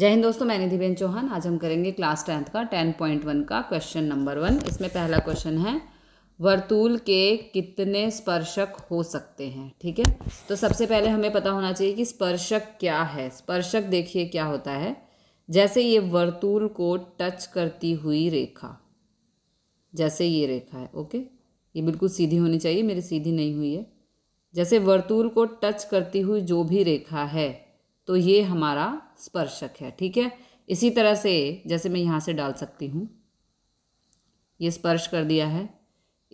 जय हिंद दोस्तों मैं निधि बेन चौहान आज हम करेंगे क्लास टेंथ का टेन पॉइंट वन का क्वेश्चन नंबर वन इसमें पहला क्वेश्चन है वर्तूल के कितने स्पर्शक हो सकते हैं ठीक है तो सबसे पहले हमें पता होना चाहिए कि स्पर्शक क्या है स्पर्शक देखिए क्या होता है जैसे ये वर्तूल को टच करती हुई रेखा जैसे ये रेखा है ओके ये बिल्कुल सीधी होनी चाहिए मेरी सीधी नहीं हुई है जैसे वर्तूल को टच करती हुई जो भी रेखा है तो ये हमारा स्पर्शक है ठीक है इसी तरह से जैसे मैं यहाँ से डाल सकती हूँ ये स्पर्श कर दिया है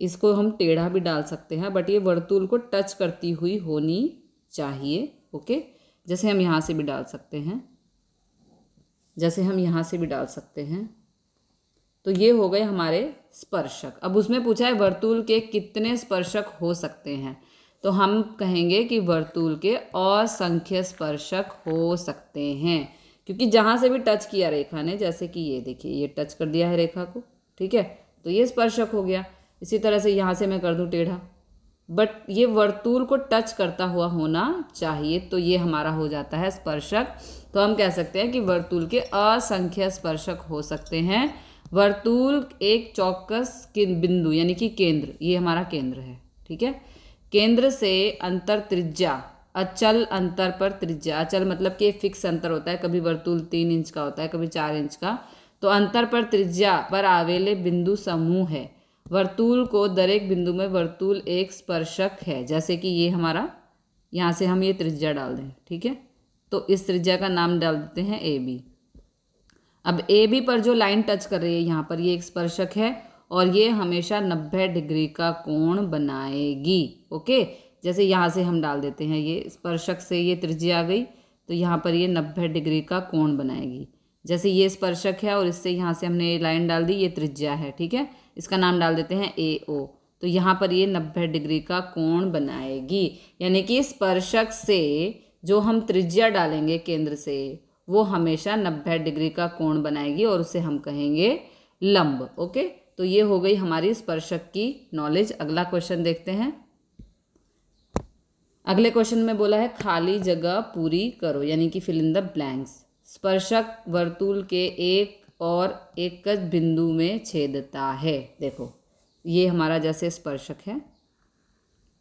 इसको हम टेढ़ा भी डाल सकते हैं बट ये वर्तूल को टच करती हुई होनी चाहिए ओके जैसे हम यहाँ से भी डाल सकते हैं जैसे हम यहाँ से भी डाल सकते हैं तो ये हो गए हमारे स्पर्शक अब उसमें पूछा है वर्तूल के कितने स्पर्शक हो सकते हैं तो हम कहेंगे कि वर्तूल के असंख्य स्पर्शक हो सकते हैं क्योंकि जहाँ से भी टच किया रेखा ने जैसे कि ये देखिए ये टच कर दिया है रेखा को ठीक है तो ये स्पर्शक हो गया इसी तरह से यहाँ से मैं कर दूँ टेढ़ा बट ये वर्तूल को टच करता हुआ होना चाहिए तो ये हमारा हो जाता है स्पर्शक तो हम कह सकते हैं कि वर्तूल के असंख्य स्पर्शक हो सकते हैं वर्तूल एक चौकस बिंदु यानी कि केंद्र ये हमारा केंद्र है ठीक है केंद्र से अंतर त्रिज्या अचल अंतर पर त्रिज्या अचल मतलब कि फिक्स अंतर होता है कभी वर्तुल तीन इंच का होता है कभी चार इंच का तो अंतर पर त्रिज्या पर आवेले बिंदु समूह है वर्तुल को दरेक बिंदु में वर्तुल एक स्पर्शक है जैसे कि ये हमारा यहाँ से हम ये त्रिज्या डाल दें ठीक है तो इस त्रिज्या का नाम डाल देते हैं ए बी अब ए बी पर जो लाइन टच कर रही है यहाँ पर ये एक स्पर्शक है और ये हमेशा नब्बे डिग्री का कोण बनाएगी ओके जैसे यहाँ से हम डाल देते हैं ये स्पर्शक से ये त्रिज्या आ गई तो यहाँ पर ये नब्बे डिग्री का कोण बनाएगी जैसे ये स्पर्शक है और इससे यहाँ से हमने ये लाइन डाल दी ये त्रिज्या है ठीक है इसका नाम डाल देते हैं ए ओ तो यहाँ पर ये नब्बे डिग्री का कोण बनाएगी यानी कि स्पर्शक से जो हम त्रिज्या डालेंगे केंद्र से वो हमेशा नब्बे डिग्री का कोण बनाएगी और उसे हम कहेंगे लंब ओके तो ये हो गई हमारी स्पर्शक की नॉलेज अगला क्वेश्चन देखते हैं अगले क्वेश्चन में बोला है खाली जगह पूरी करो यानी कि फिल इन द ब्लैंक्स स्पर्शक वर्तुल के एक और एक बिंदु में छेदता है देखो ये हमारा जैसे स्पर्शक है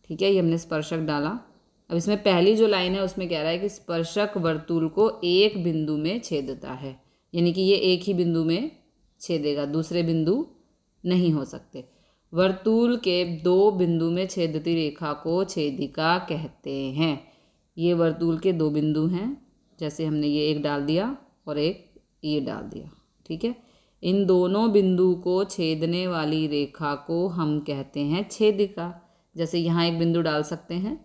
ठीक है ये हमने स्पर्शक डाला अब इसमें पहली जो लाइन है उसमें कह रहा है कि स्पर्शक वर्तुल को एक बिंदु में छेदता है यानी कि ये एक ही बिंदु में छेदेगा दूसरे बिंदु नहीं हो सकते वर्तूल के दो बिंदु में छेदती रेखा को छेदिका कहते हैं ये वर्तूल के दो बिंदु हैं जैसे हमने ये एक डाल दिया और एक ये डाल दिया ठीक है इन दोनों बिंदु को छेदने वाली रेखा को हम कहते हैं छेदिका जैसे यहाँ एक बिंदु डाल सकते हैं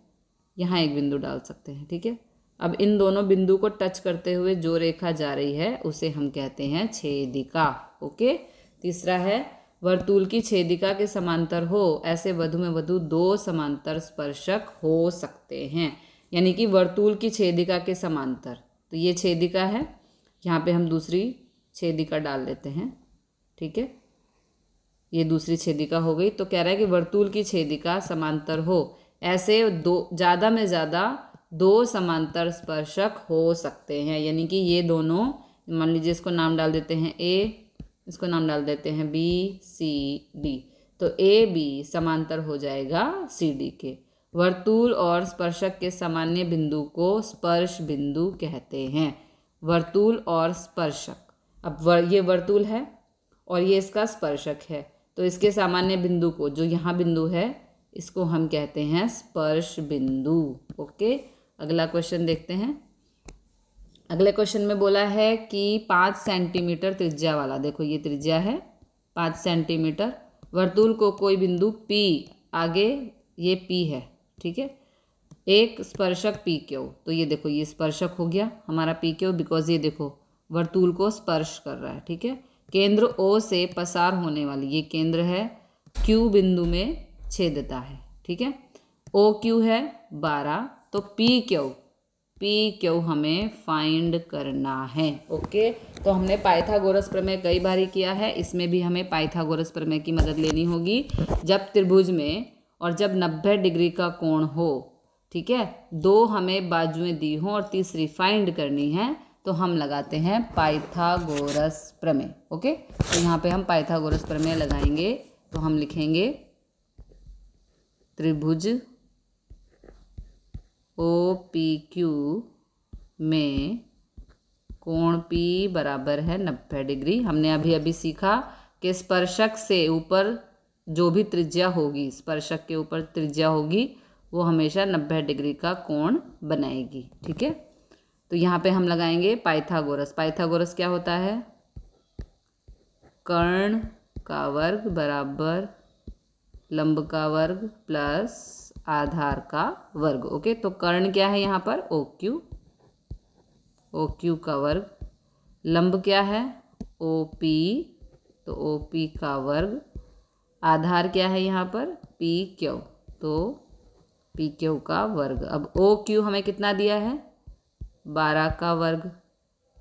यहाँ एक बिंदु डाल सकते हैं ठीक है अब इन दोनों बिंदु को टच करते हुए जो रेखा जा रही है उसे हम कहते हैं छेदिका ओके तीसरा है वर्तूल की छेदिका के समांतर हो ऐसे वधु में वधु दो समांतर स्पर्शक हो सकते हैं यानी कि वर्तूल की छेदिका के समांतर तो ये छेदिका है यहाँ पे हम दूसरी छेदिका डाल देते हैं ठीक है ये दूसरी छेदिका हो गई तो कह रहा है कि वर्तूल की छेदिका समांतर हो ऐसे दो ज़्यादा में ज़्यादा दो समांतर स्पर्शक हो सकते हैं यानी कि ये दोनों मान लीजिए इसको नाम डाल देते हैं ए इसको नाम डाल देते हैं बी सी डी तो ए बी समांतर हो जाएगा सी डी के वर्तूल और स्पर्शक के सामान्य बिंदु को स्पर्श बिंदु कहते हैं वर्तूल और स्पर्शक अब वर, ये वर्तूल है और ये इसका स्पर्शक है तो इसके सामान्य बिंदु को जो यहाँ बिंदु है इसको हम कहते हैं स्पर्श बिंदु ओके अगला क्वेश्चन देखते हैं अगले क्वेश्चन में बोला है कि पाँच सेंटीमीटर त्रिज्या वाला देखो ये त्रिज्या है पाँच सेंटीमीटर वर्तूल को कोई बिंदु पी आगे ये पी है ठीक है एक स्पर्शक पी क्यू तो ये देखो ये स्पर्शक हो गया हमारा पी क्यू बिकॉज ये देखो वर्तूल को स्पर्श कर रहा है ठीक है केंद्र ओ से पसार होने वाली ये केंद्र है क्यू बिंदु में छेदता है ठीक है ओ क्यू है बारह तो पी क्यू पी क्यू हमें फाइंड करना है ओके तो हमने पाइथागोरस प्रमेय कई बार ही किया है इसमें भी हमें पाइथागोरस प्रमेय की मदद लेनी होगी जब त्रिभुज में और जब 90 डिग्री का कोण हो ठीक है दो हमें बाजुएं दी हों और तीसरी फाइंड करनी है तो हम लगाते हैं पाइथागोरस प्रमेय ओके तो यहाँ पे हम पाइथागोरस प्रमेय लगाएंगे तो हम लिखेंगे त्रिभुज ओ पी क्यू में कोण पी बराबर है नब्बे डिग्री हमने अभी अभी सीखा कि स्पर्शक से ऊपर जो भी त्रिज्या होगी स्पर्शक के ऊपर त्रिज्या होगी वो हमेशा नब्बे डिग्री का कोण बनाएगी ठीक है तो यहाँ पे हम लगाएंगे पाइथागोरस पाइथागोरस क्या होता है कर्ण का वर्ग बराबर लंब का वर्ग प्लस आधार का वर्ग ओके तो कर्ण क्या है यहाँ पर ओ क्यू ओ क्यू का वर्ग लंब क्या है ओ पी तो ओ पी का वर्ग आधार क्या है यहाँ पर पी क्यू तो पी क्यू का वर्ग अब ओ क्यू हमें कितना दिया है बारह का वर्ग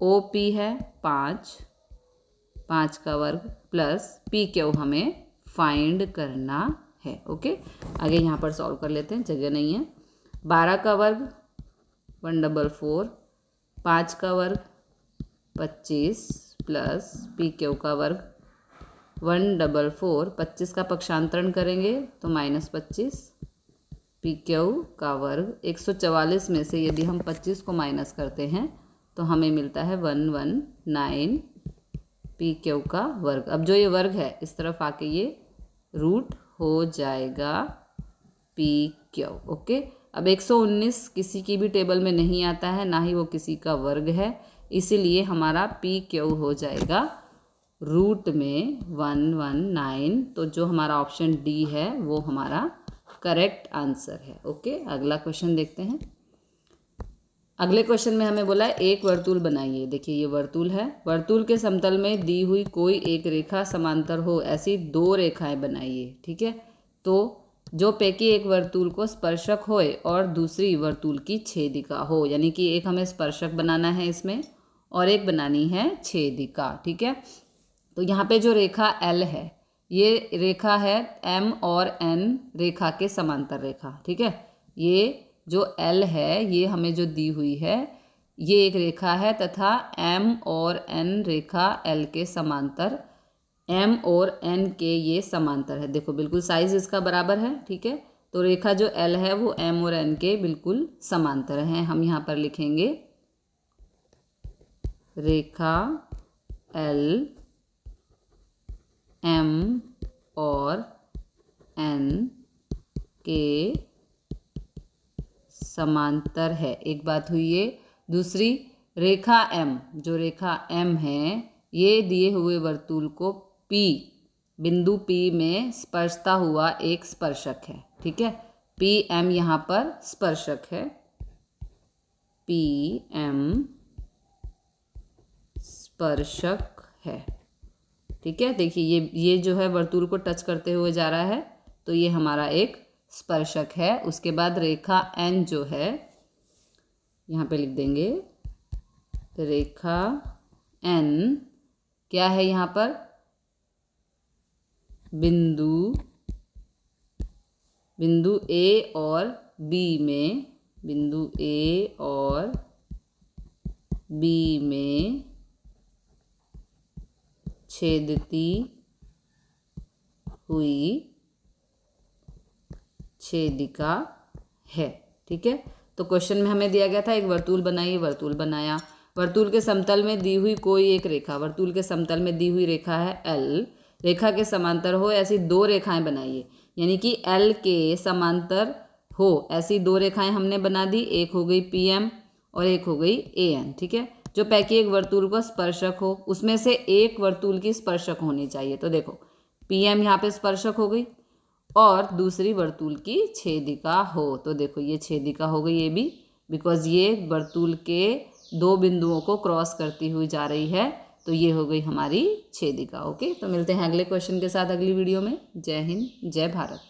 ओ पी है पाँच पाँच का वर्ग प्लस पी क्यू हमें फाइंड करना है ओके आगे यहाँ पर सॉल्व कर लेते हैं जगह नहीं है बारह का वर्ग वन डबल फोर पाँच का वर्ग पच्चीस प्लस पी क्यू का वर्ग वन डबल फोर पच्चीस का पक्षांतरण करेंगे तो माइनस पच्चीस पी क्यू का वर्ग एक सौ चवालीस में से यदि हम पच्चीस को माइनस करते हैं तो हमें मिलता है one one nine P Q का वर्ग अब जो ये वर्ग है इस तरफ आके ये रूट हो जाएगा पी क्यू ओके अब 119 किसी की भी टेबल में नहीं आता है ना ही वो किसी का वर्ग है इसीलिए हमारा पी क्यू हो जाएगा रूट में वन वन नाइन तो जो हमारा ऑप्शन डी है वो हमारा करेक्ट आंसर है ओके अगला क्वेश्चन देखते हैं अगले क्वेश्चन में हमें बोला है एक वर्तूल बनाइए देखिए ये वर्तूल है वर्तूल के समतल में दी हुई कोई एक रेखा समांतर हो ऐसी दो रेखाएं बनाइए ठीक है तो जो पैकी एक वर्तूल को स्पर्शक होए और दूसरी वर्तूल की छेदिका हो यानी कि एक हमें स्पर्शक बनाना है इसमें और एक बनानी है छेदिका ठीक है तो यहाँ पे जो रेखा एल है ये रेखा है एम और एन रेखा के समांतर रेखा ठीक है ये जो एल है ये हमें जो दी हुई है ये एक रेखा है तथा एम और एन रेखा एल के समांतर एम और एन के ये समांतर है देखो बिल्कुल साइज इसका बराबर है ठीक है तो रेखा जो एल है वो एम और एन के बिल्कुल समांतर हैं हम यहाँ पर लिखेंगे रेखा एल एम और एन के समांतर है एक बात हुई है दूसरी रेखा एम जो रेखा एम है ये दिए हुए वर्तूल को पी बिंदु पी में स्पर्शता हुआ एक स्पर्शक है ठीक है पी एम यहाँ पर स्पर्शक है पी एम स्पर्शक है ठीक है देखिए ये ये जो है वर्तूल को टच करते हुए जा रहा है तो ये हमारा एक स्पर्शक है उसके बाद रेखा एन जो है यहाँ पे लिख देंगे रेखा एन क्या है यहाँ पर बिंदु बिंदु ए और बी में बिंदु ए और बी में छेदती हुई छेदिका है ठीक है तो क्वेश्चन में हमें दिया गया था एक वर्तूल बनाइए वर्तूल बनाया वर्तूल के समतल में दी हुई कोई एक रेखा वर्तूल के समतल में दी हुई रेखा है एल रेखा के समांतर हो ऐसी दो रेखाएं बनाइए यानी कि एल के समांतर हो ऐसी दो रेखाएं हमने बना दी एक हो गई पी एम और एक हो गई ए एन ठीक है जो पैकी एक वर्तूल का स्पर्शक हो उसमें से एक वर्तूल की स्पर्शक होनी चाहिए तो देखो पी एम यहाँ पे स्पर्शक हो गई और दूसरी वर्तूल की छेदिका हो तो देखो ये छेदिका हो गई ये भी बिकॉज ये वर्तूल के दो बिंदुओं को क्रॉस करती हुई जा रही है तो ये हो गई हमारी छेदिका ओके तो मिलते हैं अगले क्वेश्चन के साथ अगली वीडियो में जय हिंद जय भारत